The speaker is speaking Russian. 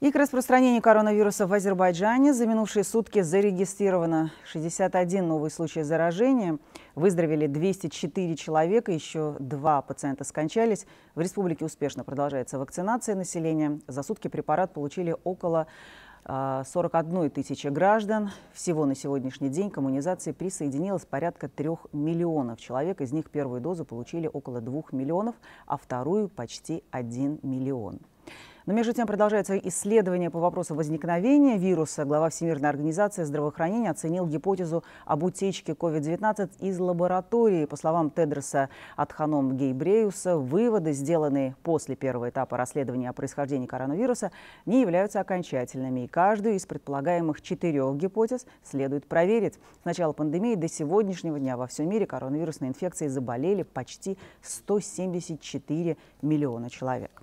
И к распространению коронавируса в Азербайджане за минувшие сутки зарегистрировано 61 новый случай заражения. Выздоровели 204 человека, еще два пациента скончались. В республике успешно продолжается вакцинация населения. За сутки препарат получили около 41 а, тысячи граждан. Всего на сегодняшний день к иммунизации присоединилось порядка 3 миллионов человек. Из них первую дозу получили около 2 миллионов, а вторую почти 1 миллион. Но между тем продолжается исследование по вопросу возникновения вируса. Глава Всемирной организации здравоохранения оценил гипотезу об утечке COVID-19 из лаборатории. По словам Тедроса Атханом Гейбреуса, выводы, сделанные после первого этапа расследования о происхождении коронавируса, не являются окончательными. И каждую из предполагаемых четырех гипотез следует проверить. С начала пандемии до сегодняшнего дня во всем мире коронавирусной инфекцией заболели почти 174 миллиона человек.